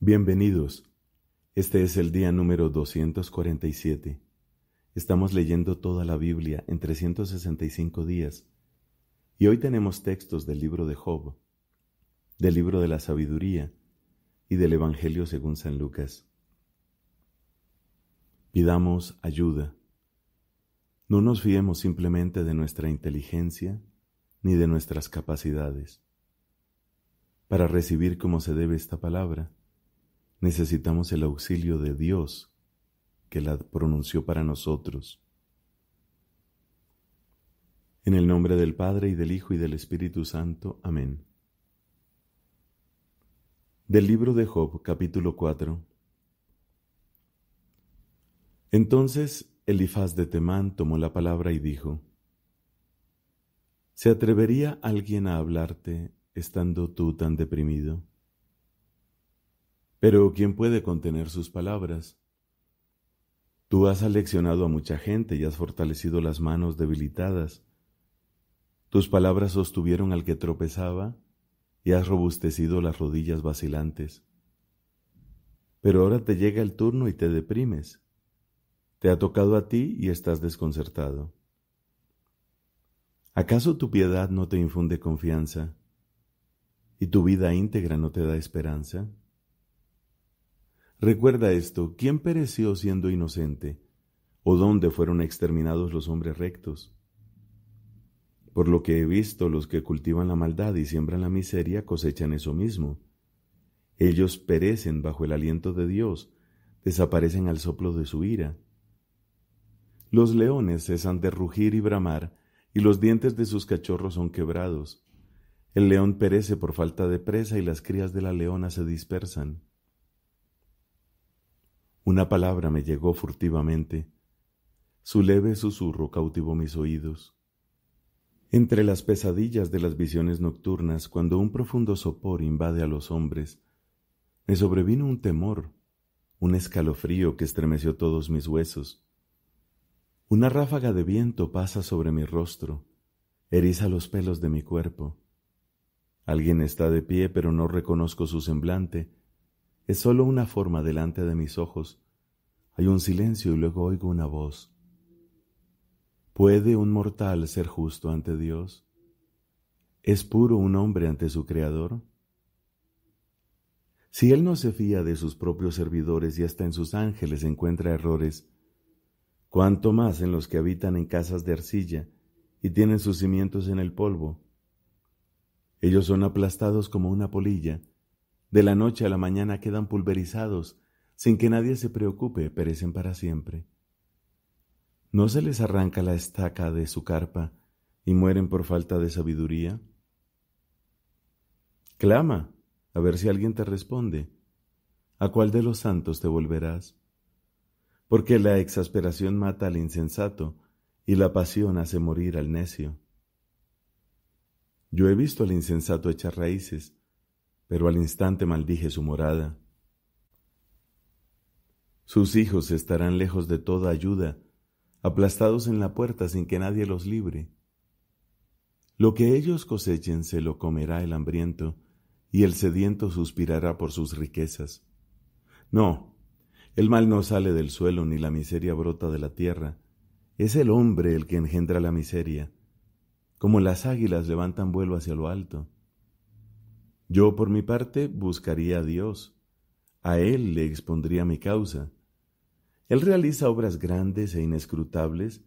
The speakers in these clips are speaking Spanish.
Bienvenidos. Este es el día número 247. Estamos leyendo toda la Biblia en 365 días y hoy tenemos textos del libro de Job, del libro de la sabiduría y del Evangelio según San Lucas. Pidamos ayuda. No nos fiemos simplemente de nuestra inteligencia ni de nuestras capacidades. Para recibir como se debe esta palabra, necesitamos el auxilio de Dios que la pronunció para nosotros. En el nombre del Padre y del Hijo y del Espíritu Santo. Amén. Del libro de Job, capítulo 4. Entonces Elifaz de Temán tomó la palabra y dijo, ¿Se atrevería alguien a hablarte estando tú tan deprimido? Pero ¿quién puede contener sus palabras? Tú has aleccionado a mucha gente y has fortalecido las manos debilitadas. Tus palabras sostuvieron al que tropezaba y has robustecido las rodillas vacilantes. Pero ahora te llega el turno y te deprimes. Te ha tocado a ti y estás desconcertado. ¿Acaso tu piedad no te infunde confianza? ¿Y tu vida íntegra no te da esperanza? Recuerda esto, ¿quién pereció siendo inocente? ¿O dónde fueron exterminados los hombres rectos? Por lo que he visto, los que cultivan la maldad y siembran la miseria cosechan eso mismo. Ellos perecen bajo el aliento de Dios, desaparecen al soplo de su ira. Los leones cesan de rugir y bramar, y los dientes de sus cachorros son quebrados. El león perece por falta de presa y las crías de la leona se dispersan. Una palabra me llegó furtivamente. Su leve susurro cautivó mis oídos. Entre las pesadillas de las visiones nocturnas, cuando un profundo sopor invade a los hombres, me sobrevino un temor, un escalofrío que estremeció todos mis huesos. Una ráfaga de viento pasa sobre mi rostro, eriza los pelos de mi cuerpo. Alguien está de pie, pero no reconozco su semblante, es solo una forma delante de mis ojos. Hay un silencio y luego oigo una voz. ¿Puede un mortal ser justo ante Dios? ¿Es puro un hombre ante su Creador? Si Él no se fía de sus propios servidores y hasta en sus ángeles encuentra errores, ¿cuánto más en los que habitan en casas de arcilla y tienen sus cimientos en el polvo. Ellos son aplastados como una polilla de la noche a la mañana quedan pulverizados, sin que nadie se preocupe, perecen para siempre. ¿No se les arranca la estaca de su carpa y mueren por falta de sabiduría? Clama, a ver si alguien te responde. ¿A cuál de los santos te volverás? Porque la exasperación mata al insensato y la pasión hace morir al necio. Yo he visto al insensato echar raíces pero al instante maldije su morada. Sus hijos estarán lejos de toda ayuda, aplastados en la puerta sin que nadie los libre. Lo que ellos cosechen se lo comerá el hambriento, y el sediento suspirará por sus riquezas. No, el mal no sale del suelo ni la miseria brota de la tierra. Es el hombre el que engendra la miseria. Como las águilas levantan vuelo hacia lo alto, yo, por mi parte, buscaría a Dios. A Él le expondría mi causa. Él realiza obras grandes e inescrutables,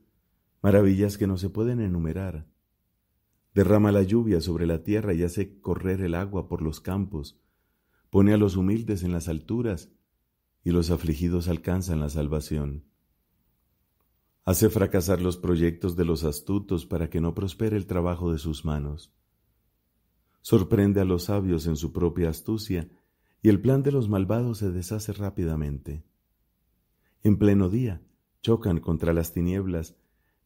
maravillas que no se pueden enumerar. Derrama la lluvia sobre la tierra y hace correr el agua por los campos. Pone a los humildes en las alturas y los afligidos alcanzan la salvación. Hace fracasar los proyectos de los astutos para que no prospere el trabajo de sus manos. Sorprende a los sabios en su propia astucia, y el plan de los malvados se deshace rápidamente. En pleno día, chocan contra las tinieblas,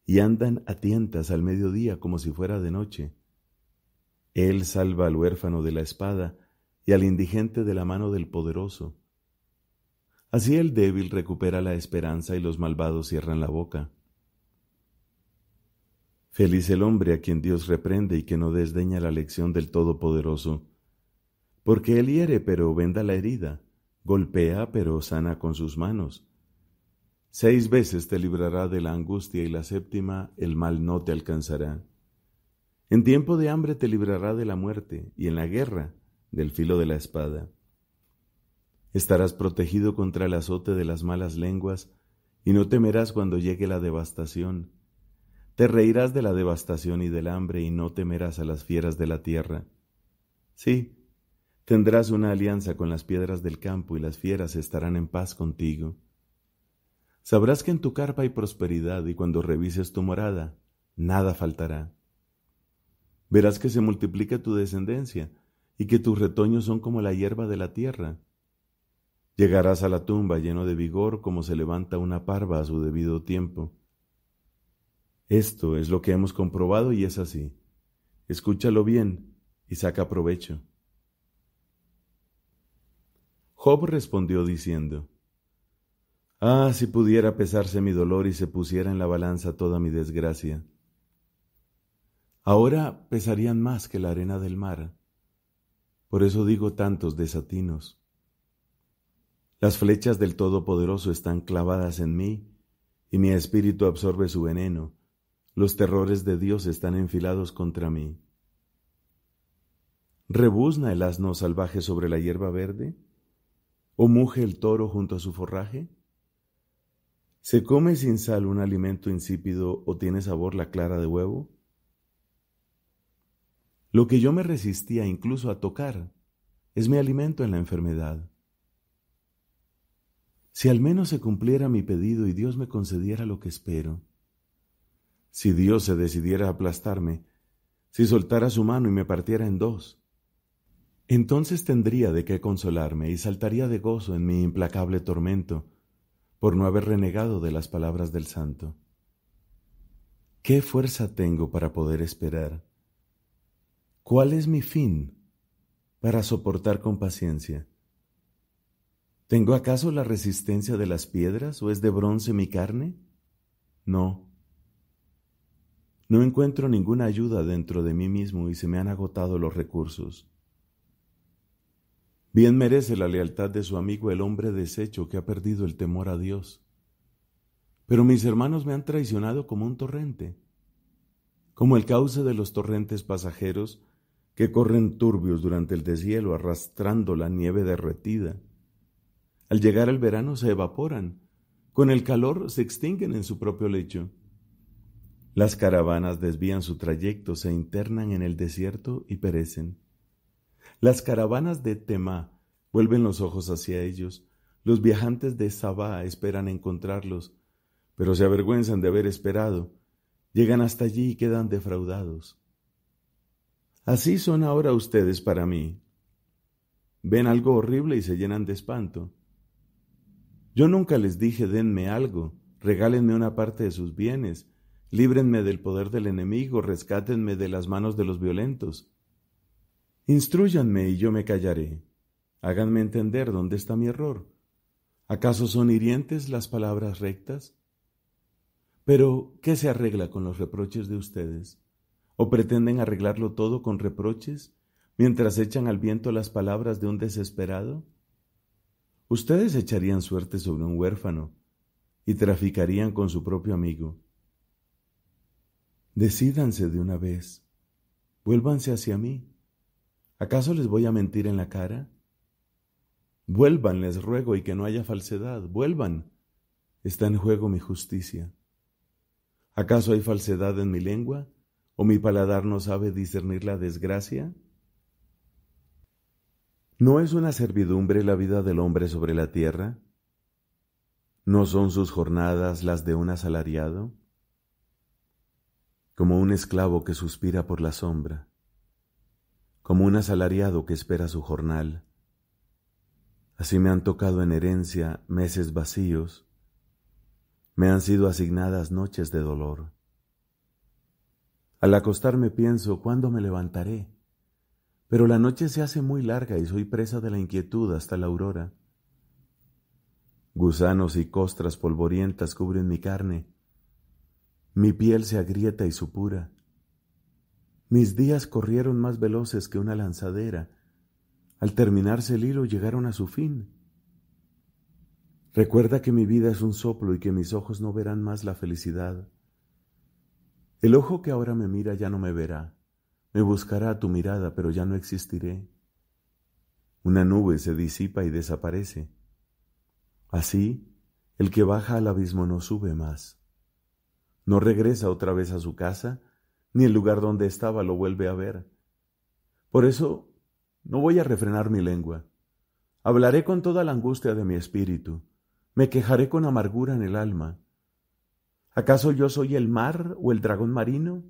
y andan a tientas al mediodía como si fuera de noche. Él salva al huérfano de la espada y al indigente de la mano del poderoso. Así el débil recupera la esperanza y los malvados cierran la boca. Feliz el hombre a quien Dios reprende y que no desdeña la lección del Todopoderoso. Porque él hiere, pero venda la herida, golpea, pero sana con sus manos. Seis veces te librará de la angustia y la séptima el mal no te alcanzará. En tiempo de hambre te librará de la muerte y en la guerra del filo de la espada. Estarás protegido contra el azote de las malas lenguas y no temerás cuando llegue la devastación te reirás de la devastación y del hambre y no temerás a las fieras de la tierra. Sí, tendrás una alianza con las piedras del campo y las fieras estarán en paz contigo. Sabrás que en tu carpa hay prosperidad y cuando revises tu morada, nada faltará. Verás que se multiplica tu descendencia y que tus retoños son como la hierba de la tierra. Llegarás a la tumba lleno de vigor como se levanta una parva a su debido tiempo esto es lo que hemos comprobado y es así. Escúchalo bien y saca provecho. Job respondió diciendo, Ah, si pudiera pesarse mi dolor y se pusiera en la balanza toda mi desgracia. Ahora pesarían más que la arena del mar. Por eso digo tantos desatinos. Las flechas del Todopoderoso están clavadas en mí, y mi espíritu absorbe su veneno. Los terrores de Dios están enfilados contra mí. ¿Rebuzna el asno salvaje sobre la hierba verde? ¿O muge el toro junto a su forraje? ¿Se come sin sal un alimento insípido o tiene sabor la clara de huevo? Lo que yo me resistía incluso a tocar es mi alimento en la enfermedad. Si al menos se cumpliera mi pedido y Dios me concediera lo que espero, si Dios se decidiera a aplastarme, si soltara su mano y me partiera en dos, entonces tendría de qué consolarme y saltaría de gozo en mi implacable tormento por no haber renegado de las palabras del santo. ¿Qué fuerza tengo para poder esperar? ¿Cuál es mi fin para soportar con paciencia? ¿Tengo acaso la resistencia de las piedras o es de bronce mi carne? No, no encuentro ninguna ayuda dentro de mí mismo y se me han agotado los recursos. Bien merece la lealtad de su amigo el hombre deshecho que ha perdido el temor a Dios. Pero mis hermanos me han traicionado como un torrente, como el cauce de los torrentes pasajeros que corren turbios durante el deshielo arrastrando la nieve derretida. Al llegar el verano se evaporan, con el calor se extinguen en su propio lecho. Las caravanas desvían su trayecto, se internan en el desierto y perecen. Las caravanas de Temá vuelven los ojos hacia ellos. Los viajantes de Sabá esperan encontrarlos, pero se avergüenzan de haber esperado. Llegan hasta allí y quedan defraudados. Así son ahora ustedes para mí. Ven algo horrible y se llenan de espanto. Yo nunca les dije denme algo, regálenme una parte de sus bienes, Líbrenme del poder del enemigo, rescátenme de las manos de los violentos. Instruyanme y yo me callaré. Háganme entender dónde está mi error. ¿Acaso son hirientes las palabras rectas? Pero, ¿qué se arregla con los reproches de ustedes? ¿O pretenden arreglarlo todo con reproches mientras echan al viento las palabras de un desesperado? Ustedes echarían suerte sobre un huérfano y traficarían con su propio amigo. Decídanse de una vez. Vuélvanse hacia mí. ¿Acaso les voy a mentir en la cara? Vuelvan, les ruego, y que no haya falsedad. Vuelvan. Está en juego mi justicia. ¿Acaso hay falsedad en mi lengua? ¿O mi paladar no sabe discernir la desgracia? ¿No es una servidumbre la vida del hombre sobre la tierra? ¿No son sus jornadas las de un asalariado? como un esclavo que suspira por la sombra, como un asalariado que espera su jornal. Así me han tocado en herencia meses vacíos, me han sido asignadas noches de dolor. Al acostarme pienso, ¿cuándo me levantaré? Pero la noche se hace muy larga y soy presa de la inquietud hasta la aurora. Gusanos y costras polvorientas cubren mi carne, mi piel se agrieta y supura. Mis días corrieron más veloces que una lanzadera. Al terminarse el hilo llegaron a su fin. Recuerda que mi vida es un soplo y que mis ojos no verán más la felicidad. El ojo que ahora me mira ya no me verá. Me buscará tu mirada, pero ya no existiré. Una nube se disipa y desaparece. Así, el que baja al abismo no sube más. No regresa otra vez a su casa, ni el lugar donde estaba lo vuelve a ver. Por eso, no voy a refrenar mi lengua. Hablaré con toda la angustia de mi espíritu, me quejaré con amargura en el alma. ¿Acaso yo soy el mar o el dragón marino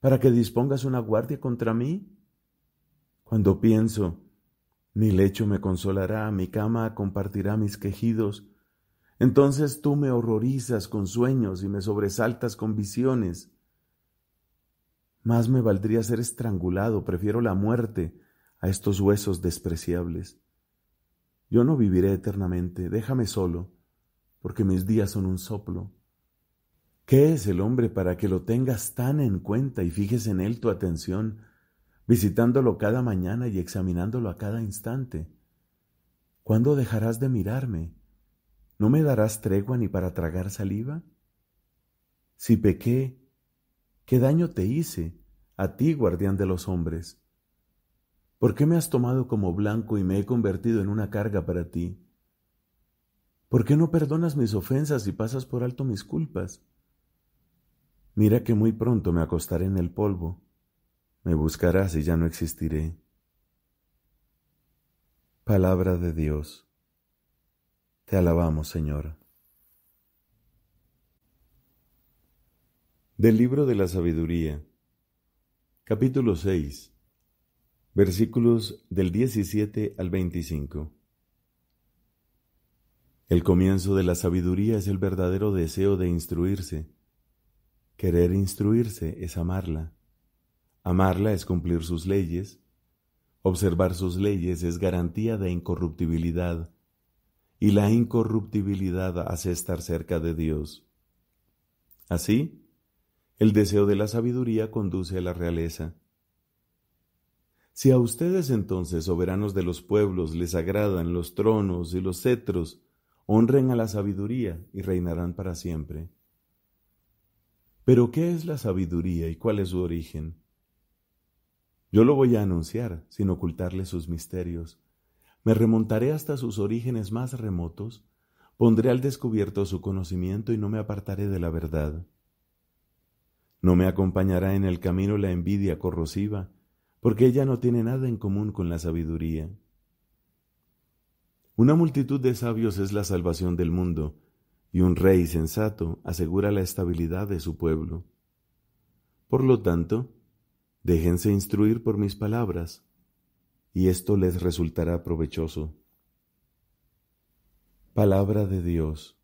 para que dispongas una guardia contra mí? Cuando pienso, mi lecho me consolará, mi cama compartirá mis quejidos, entonces tú me horrorizas con sueños y me sobresaltas con visiones. Más me valdría ser estrangulado, prefiero la muerte a estos huesos despreciables. Yo no viviré eternamente, déjame solo, porque mis días son un soplo. ¿Qué es el hombre para que lo tengas tan en cuenta y fijes en él tu atención, visitándolo cada mañana y examinándolo a cada instante? ¿Cuándo dejarás de mirarme? ¿No me darás tregua ni para tragar saliva? Si pequé, ¿qué daño te hice, a ti, guardián de los hombres? ¿Por qué me has tomado como blanco y me he convertido en una carga para ti? ¿Por qué no perdonas mis ofensas y pasas por alto mis culpas? Mira que muy pronto me acostaré en el polvo. Me buscarás y ya no existiré. Palabra de Dios. Te alabamos, Señor. Del libro de la sabiduría, capítulo 6, versículos del 17 al 25. El comienzo de la sabiduría es el verdadero deseo de instruirse. Querer instruirse es amarla. Amarla es cumplir sus leyes. Observar sus leyes es garantía de incorruptibilidad y la incorruptibilidad hace estar cerca de Dios. Así, el deseo de la sabiduría conduce a la realeza. Si a ustedes entonces, soberanos de los pueblos, les agradan los tronos y los cetros, honren a la sabiduría y reinarán para siempre. Pero ¿qué es la sabiduría y cuál es su origen? Yo lo voy a anunciar sin ocultarle sus misterios. Me remontaré hasta sus orígenes más remotos, pondré al descubierto su conocimiento y no me apartaré de la verdad. No me acompañará en el camino la envidia corrosiva, porque ella no tiene nada en común con la sabiduría. Una multitud de sabios es la salvación del mundo, y un rey sensato asegura la estabilidad de su pueblo. Por lo tanto, déjense instruir por mis palabras, y esto les resultará provechoso. Palabra de Dios.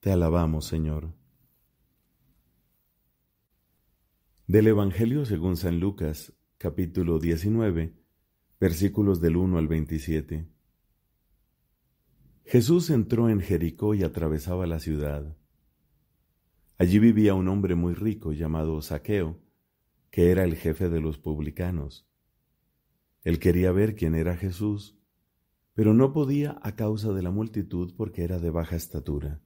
Te alabamos, Señor. Del Evangelio según San Lucas, capítulo 19, versículos del 1 al 27. Jesús entró en Jericó y atravesaba la ciudad. Allí vivía un hombre muy rico llamado Saqueo, que era el jefe de los publicanos él quería ver quién era Jesús, pero no podía a causa de la multitud porque era de baja estatura.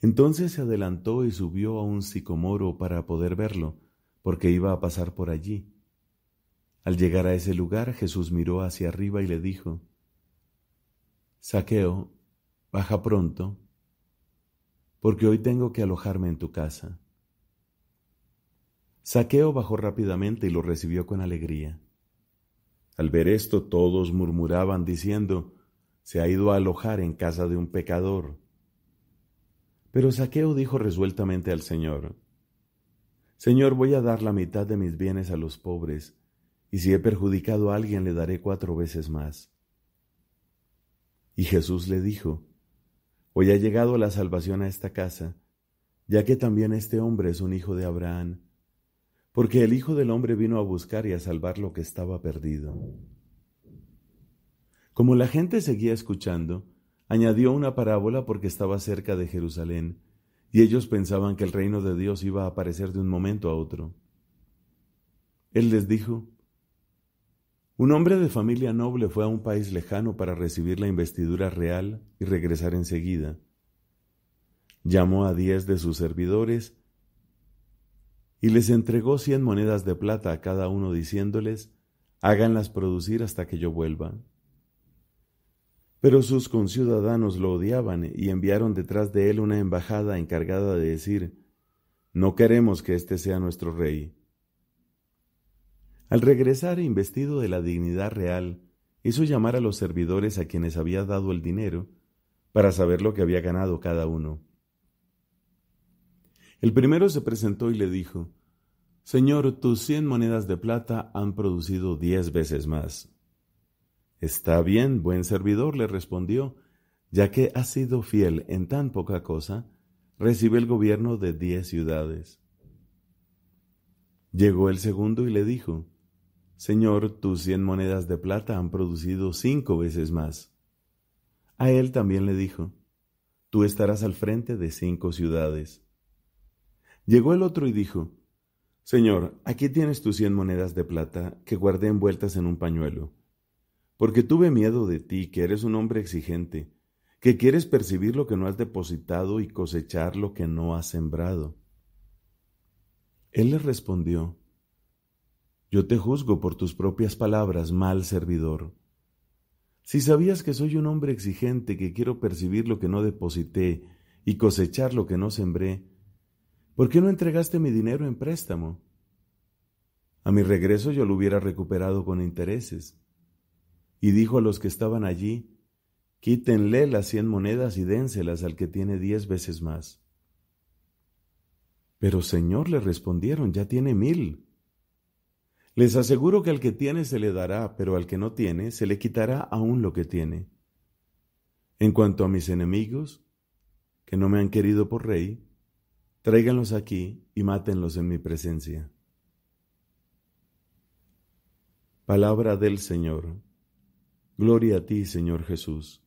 Entonces se adelantó y subió a un sicomoro para poder verlo, porque iba a pasar por allí. Al llegar a ese lugar, Jesús miró hacia arriba y le dijo, Saqueo, baja pronto, porque hoy tengo que alojarme en tu casa. Saqueo bajó rápidamente y lo recibió con alegría. Al ver esto todos murmuraban diciendo, se ha ido a alojar en casa de un pecador. Pero Saqueo dijo resueltamente al Señor, Señor, voy a dar la mitad de mis bienes a los pobres, y si he perjudicado a alguien le daré cuatro veces más. Y Jesús le dijo, Hoy ha llegado la salvación a esta casa, ya que también este hombre es un hijo de Abraham, porque el Hijo del Hombre vino a buscar y a salvar lo que estaba perdido. Como la gente seguía escuchando, añadió una parábola porque estaba cerca de Jerusalén, y ellos pensaban que el reino de Dios iba a aparecer de un momento a otro. Él les dijo, un hombre de familia noble fue a un país lejano para recibir la investidura real y regresar enseguida. Llamó a diez de sus servidores y les entregó cien monedas de plata a cada uno, diciéndoles, háganlas producir hasta que yo vuelva. Pero sus conciudadanos lo odiaban y enviaron detrás de él una embajada encargada de decir, no queremos que este sea nuestro rey. Al regresar investido de la dignidad real, hizo llamar a los servidores a quienes había dado el dinero, para saber lo que había ganado cada uno. El primero se presentó y le dijo, Señor, tus cien monedas de plata han producido diez veces más. Está bien, buen servidor, le respondió, ya que has sido fiel en tan poca cosa, recibe el gobierno de diez ciudades. Llegó el segundo y le dijo, Señor, tus cien monedas de plata han producido cinco veces más. A él también le dijo, Tú estarás al frente de cinco ciudades. Llegó el otro y dijo, Señor, aquí tienes tus cien monedas de plata que guardé envueltas en un pañuelo, porque tuve miedo de ti, que eres un hombre exigente, que quieres percibir lo que no has depositado y cosechar lo que no has sembrado. Él le respondió, Yo te juzgo por tus propias palabras, mal servidor. Si sabías que soy un hombre exigente, que quiero percibir lo que no deposité y cosechar lo que no sembré, ¿Por qué no entregaste mi dinero en préstamo? A mi regreso yo lo hubiera recuperado con intereses. Y dijo a los que estaban allí, quítenle las cien monedas y dénselas al que tiene diez veces más. Pero Señor, le respondieron, ya tiene mil. Les aseguro que al que tiene se le dará, pero al que no tiene se le quitará aún lo que tiene. En cuanto a mis enemigos, que no me han querido por rey, tráiganlos aquí y mátenlos en mi presencia. Palabra del Señor. Gloria a ti, Señor Jesús.